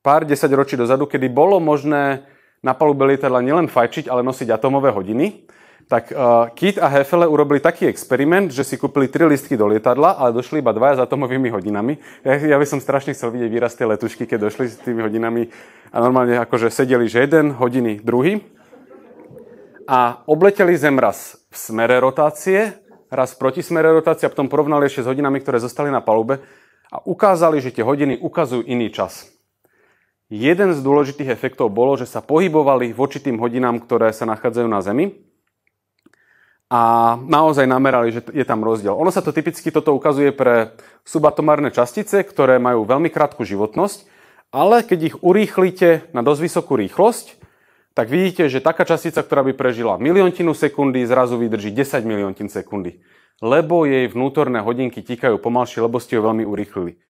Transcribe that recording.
pár desať ročí dozadu, kedy bolo možné na palube lietadla nielen fajčiť, ale nosiť atomové hodiny, tak uh, eh, Kit a Hefele urobili taký experiment, že si kúpili tri listky do lietadla, ale došli iba dvaja s atomovými hodinami. Ja, ja by som strašne chcel vidieť výraz tej letušky, keď došli s tými hodinami a normálne akože sedeli, že jeden, hodiny, druhý. A obleteli Zem raz v smere rotácie, raz proti smere rotácie a potom porovnali ešte s hodinami, ktoré zostali na palube a ukázali, že tie hodiny ukazujú iný čas. Jeden z dôležitých efektov bolo, že sa pohybovali voči tým hodinám, ktoré sa nachádzajú na Zemi a naozaj namerali, že je tam rozdiel. Ono sa to typicky toto ukazuje pre subatomárne častice, ktoré majú veľmi krátku životnosť, ale keď ich urýchlite na dosť vysokú rýchlosť, tak vidíte, že taká častica, ktorá by prežila miliontinu sekundy, zrazu vydrží 10 miliontin sekundy, lebo jej vnútorné hodinky tikajú pomalšie, lebo ste ju veľmi urýchlili.